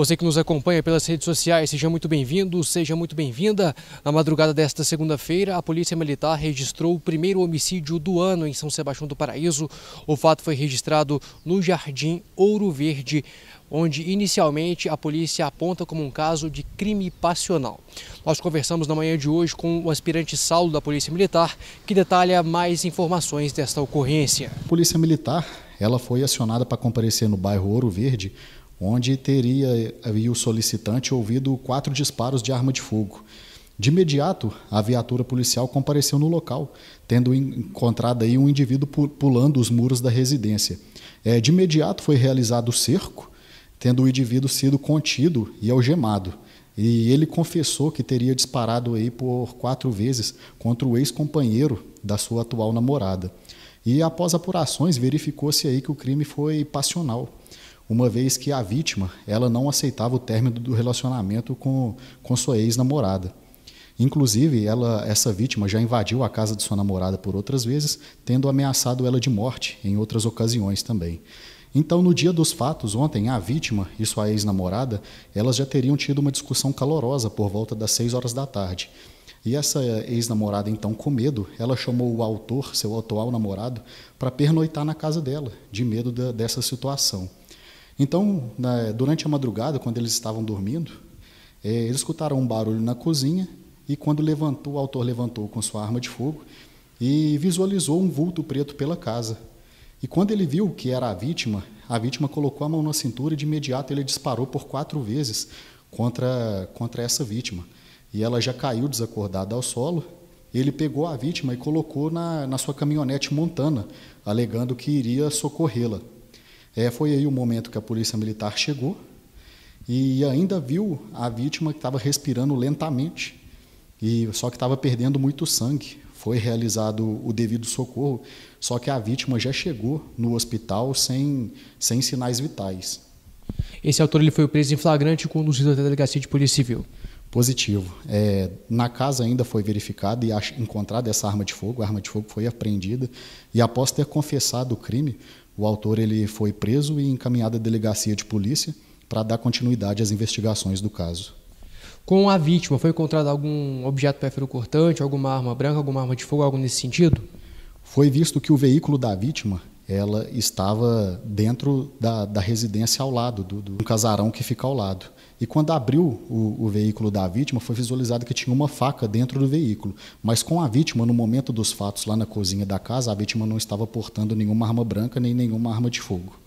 Você que nos acompanha pelas redes sociais, seja muito bem-vindo, seja muito bem-vinda. Na madrugada desta segunda-feira, a Polícia Militar registrou o primeiro homicídio do ano em São Sebastião do Paraíso. O fato foi registrado no Jardim Ouro Verde, onde inicialmente a polícia aponta como um caso de crime passional. Nós conversamos na manhã de hoje com o aspirante Saulo da Polícia Militar, que detalha mais informações desta ocorrência. A Polícia Militar, ela foi acionada para comparecer no bairro Ouro Verde, onde teria o solicitante ouvido quatro disparos de arma de fogo. De imediato, a viatura policial compareceu no local, tendo encontrado aí um indivíduo pulando os muros da residência. É, de imediato foi realizado o cerco, tendo o indivíduo sido contido e algemado. E ele confessou que teria disparado aí por quatro vezes contra o ex-companheiro da sua atual namorada. E após apurações, verificou-se aí que o crime foi passional, uma vez que a vítima ela não aceitava o término do relacionamento com, com sua ex-namorada. Inclusive, ela, essa vítima já invadiu a casa de sua namorada por outras vezes, tendo ameaçado ela de morte em outras ocasiões também. Então, no dia dos fatos, ontem, a vítima e sua ex-namorada, elas já teriam tido uma discussão calorosa por volta das 6 horas da tarde. E essa ex-namorada, então, com medo, ela chamou o autor, seu atual namorado, para pernoitar na casa dela, de medo da, dessa situação. Então, durante a madrugada, quando eles estavam dormindo, é, eles escutaram um barulho na cozinha e quando levantou, o autor levantou com sua arma de fogo e visualizou um vulto preto pela casa. E quando ele viu que era a vítima, a vítima colocou a mão na cintura e de imediato ele disparou por quatro vezes contra, contra essa vítima. E ela já caiu desacordada ao solo. Ele pegou a vítima e colocou na, na sua caminhonete montana, alegando que iria socorrê-la. É, foi aí o momento que a polícia militar chegou e ainda viu a vítima que estava respirando lentamente e só que estava perdendo muito sangue. Foi realizado o devido socorro, só que a vítima já chegou no hospital sem, sem sinais vitais. Esse autor ele foi preso em flagrante e conduzido até a delegacia de polícia civil. Positivo. É, na casa ainda foi verificada e encontrada essa arma de fogo. A arma de fogo foi apreendida e após ter confessado o crime, o autor ele foi preso e encaminhado à delegacia de polícia para dar continuidade às investigações do caso. Com a vítima, foi encontrado algum objeto perfuro-cortante, alguma arma branca, alguma arma de fogo, algo nesse sentido? Foi visto que o veículo da vítima ela estava dentro da, da residência ao lado, do, do casarão que fica ao lado. E quando abriu o, o, veículo da vítima, foi visualizado que tinha uma faca dentro do veículo. Mas com a vítima, no momento dos fatos lá na cozinha da casa, a vítima não estava portando nenhuma arma branca nem nenhuma arma de fogo.